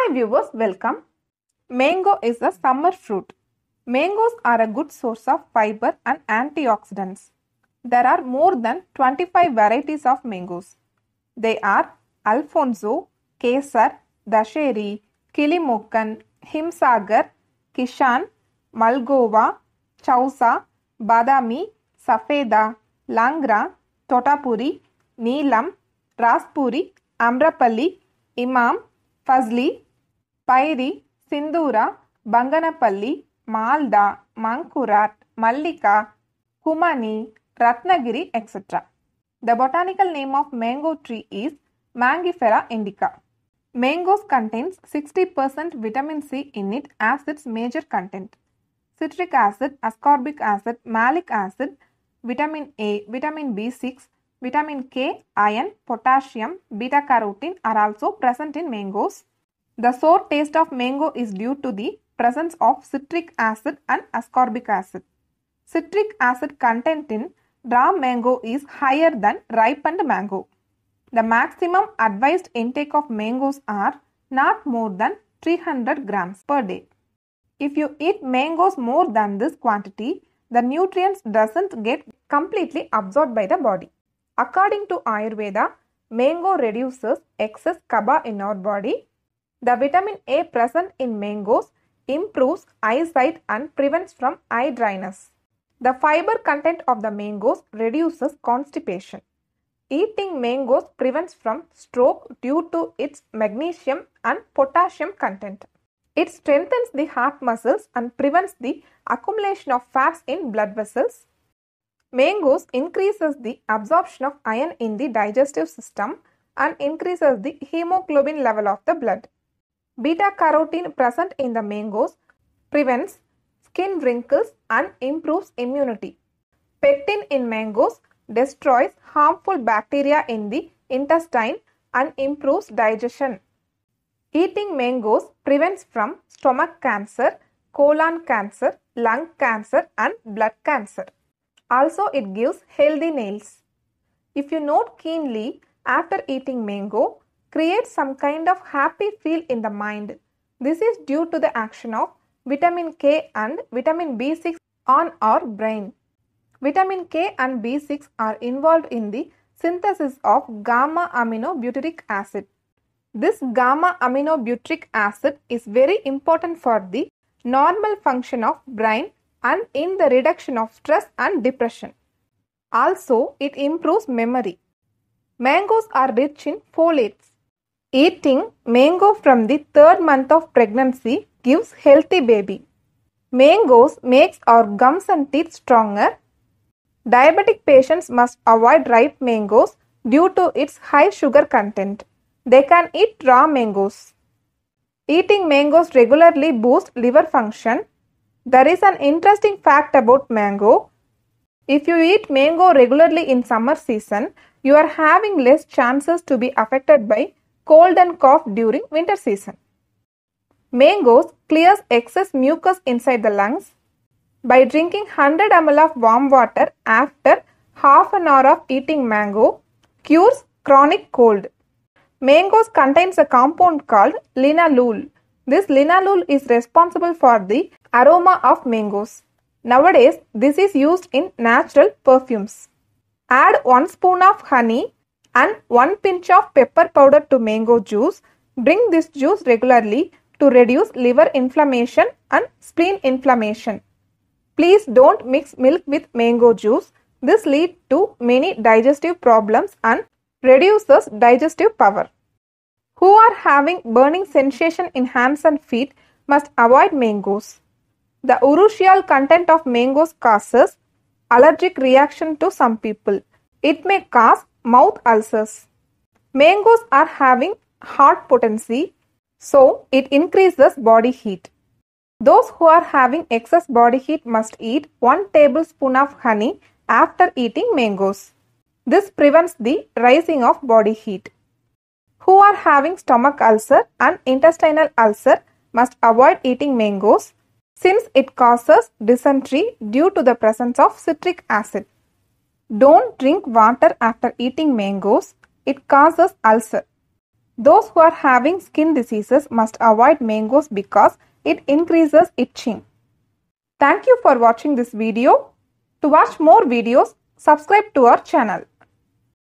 Hi viewers, welcome. Mango is a summer fruit. Mangoes are a good source of fiber and antioxidants. There are more than 25 varieties of mangoes. They are Alfonso, Kesar, Dasheri, Kilimokan, Himsagar, Kishan, Malgova, Chausa, Badami, Safeda, Langra, Totapuri, Neelam, Raspuri, Amrapali, Imam, Fazli, ಪೈರಿ Sindoor ಬಂಗನಪಲ್ಲಿ Malda, ಮಂಕುರಾಟ್ Mallika Kumani, Ratnagiri etc. The botanical name of mango tree is Mangifera indica. Mangoes contains 60% vitamin C in it as its major content. Citric acid, ascorbic acid, malic acid, vitamin A, vitamin B6, vitamin K, iron, potassium, beta carotene are also present in mangoes. The sour taste of mango is due to the presence of citric acid and ascorbic acid. Citric acid content in raw mango is higher than ripened mango. The maximum advised intake of mangoes are not more than 300 grams per day. If you eat mangoes more than this quantity, the nutrients doesn't get completely absorbed by the body. According to Ayurveda, mango reduces excess kaba in our body the vitamin A present in mangoes improves eyesight and prevents from eye dryness. The fiber content of the mangoes reduces constipation. Eating mangoes prevents from stroke due to its magnesium and potassium content. It strengthens the heart muscles and prevents the accumulation of fats in blood vessels. Mangoes increases the absorption of iron in the digestive system and increases the hemoglobin level of the blood. Beta carotene present in the mangoes prevents skin wrinkles and improves immunity. Pectin in mangoes destroys harmful bacteria in the intestine and improves digestion. Eating mangoes prevents from stomach cancer, colon cancer, lung cancer and blood cancer. Also it gives healthy nails. If you note keenly after eating mango, creates some kind of happy feel in the mind. This is due to the action of vitamin K and vitamin B6 on our brain. Vitamin K and B6 are involved in the synthesis of gamma aminobutyric acid. This gamma aminobutyric acid is very important for the normal function of brain and in the reduction of stress and depression. Also, it improves memory. Mangoes are rich in folates. Eating mango from the third month of pregnancy gives healthy baby. Mangoes makes our gums and teeth stronger. Diabetic patients must avoid ripe mangoes due to its high sugar content. They can eat raw mangoes. Eating mangoes regularly boosts liver function. There is an interesting fact about mango. If you eat mango regularly in summer season, you are having less chances to be affected by cold and cough during winter season. Mangoes clears excess mucus inside the lungs by drinking 100 ml of warm water after half an hour of eating mango cures chronic cold. Mangoes contains a compound called linalool. This linalool is responsible for the aroma of mangoes. Nowadays, this is used in natural perfumes. Add 1 spoon of honey and 1 pinch of pepper powder to mango juice. Drink this juice regularly to reduce liver inflammation and spleen inflammation. Please don't mix milk with mango juice. This lead to many digestive problems and reduces digestive power. Who are having burning sensation in hands and feet must avoid mangoes. The urushiol content of mangoes causes allergic reaction to some people. It may cause mouth ulcers. Mangoes are having heart potency, so it increases body heat. Those who are having excess body heat must eat 1 tablespoon of honey after eating mangoes. This prevents the rising of body heat. Who are having stomach ulcer and intestinal ulcer must avoid eating mangoes since it causes dysentery due to the presence of citric acid. Don't drink water after eating mangoes, it causes ulcer. Those who are having skin diseases must avoid mangoes because it increases itching. Thank you for watching this video. To watch more videos, subscribe to our channel.